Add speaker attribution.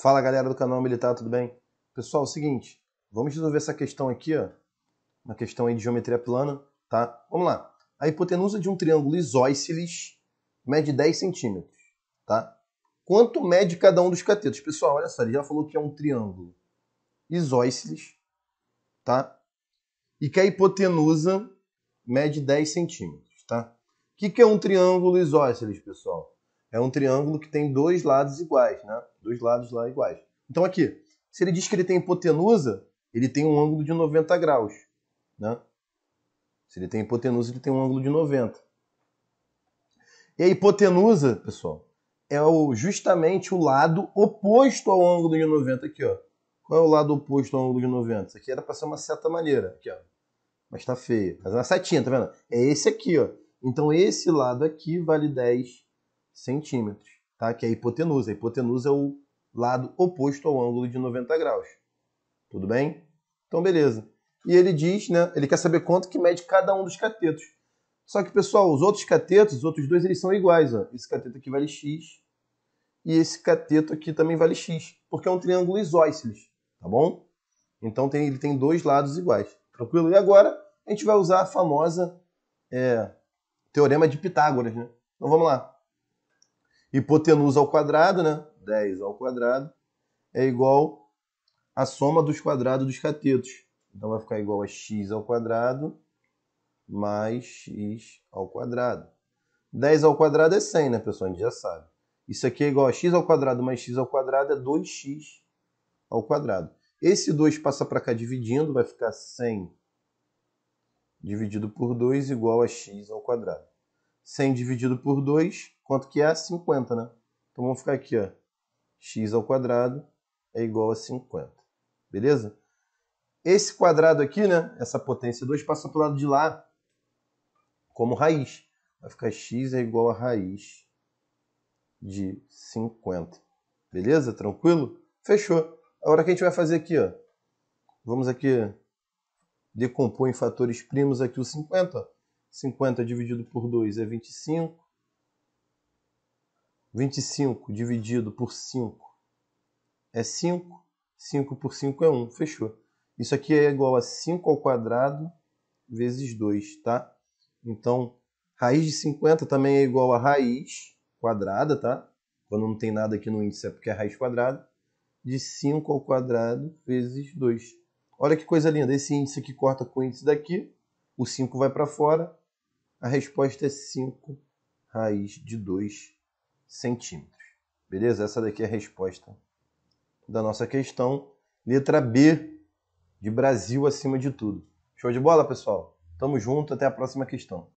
Speaker 1: Fala galera do canal Militar, tudo bem? Pessoal, é o seguinte, vamos resolver essa questão aqui, ó, uma questão aí de geometria plana, tá? Vamos lá. A hipotenusa de um triângulo isósceles mede 10 centímetros, tá? Quanto mede cada um dos catetos? Pessoal, olha só, ele já falou que é um triângulo isósceles, tá? E que a hipotenusa mede 10 centímetros, tá? O que, que é um triângulo isósceles, pessoal? é um triângulo que tem dois lados iguais, né? Dois lados lá iguais. Então aqui, se ele diz que ele tem hipotenusa, ele tem um ângulo de 90 graus, né? Se ele tem hipotenusa, ele tem um ângulo de 90. E a hipotenusa, pessoal, é o, justamente o lado oposto ao ângulo de 90 aqui, ó. Qual é o lado oposto ao ângulo de 90? Isso aqui era para ser uma seta maneira, aqui, ó. Mas tá feio. Mas é uma setinha, tá vendo? É esse aqui, ó. Então esse lado aqui vale 10 centímetros, tá? que é a hipotenusa. A hipotenusa é o lado oposto ao ângulo de 90 graus. Tudo bem? Então, beleza. E ele diz, né? Ele quer saber quanto que mede cada um dos catetos. Só que, pessoal, os outros catetos, os outros dois, eles são iguais. Ó. Esse cateto aqui vale x e esse cateto aqui também vale x, porque é um triângulo isósceles, tá bom? Então, tem, ele tem dois lados iguais. Tranquilo? E agora, a gente vai usar a famosa é, teorema de Pitágoras, né? Então, vamos lá. Hipotenusa ao quadrado, né? 10 ao quadrado é igual à soma dos quadrados dos catetos. Então vai ficar igual a x ao quadrado mais x ao quadrado. 10 ao quadrado é 100, né, pessoal? A gente já sabe. Isso aqui é igual a x ao quadrado mais x ao quadrado é 2x ao quadrado. Esse 2 passa para cá dividindo, vai ficar 100 dividido por 2 igual a x ao quadrado. 100 dividido por 2, quanto que é? 50, né? Então vamos ficar aqui, ó. x ao quadrado é igual a 50. Beleza? Esse quadrado aqui, né, essa potência 2 passa para o lado de lá como raiz. Vai ficar x é igual a raiz de 50. Beleza? Tranquilo? Fechou. Agora o que a gente vai fazer aqui, ó? Vamos aqui decompor em fatores primos aqui o 50, ó 50 dividido por 2 é 25. 25 dividido por 5 é 5. 5 por 5 é 1. Fechou. Isso aqui é igual a 5 ao quadrado vezes 2, tá? Então, raiz de 50 também é igual a raiz quadrada, tá? Quando não tem nada aqui no índice é porque é raiz quadrada, de 5 ao quadrado vezes 2. Olha que coisa linda, esse índice aqui corta com o índice daqui, o 5 vai para fora, a resposta é 5 raiz de 2 centímetros. Beleza? Essa daqui é a resposta da nossa questão. Letra B de Brasil acima de tudo. Show de bola, pessoal? Tamo junto, até a próxima questão.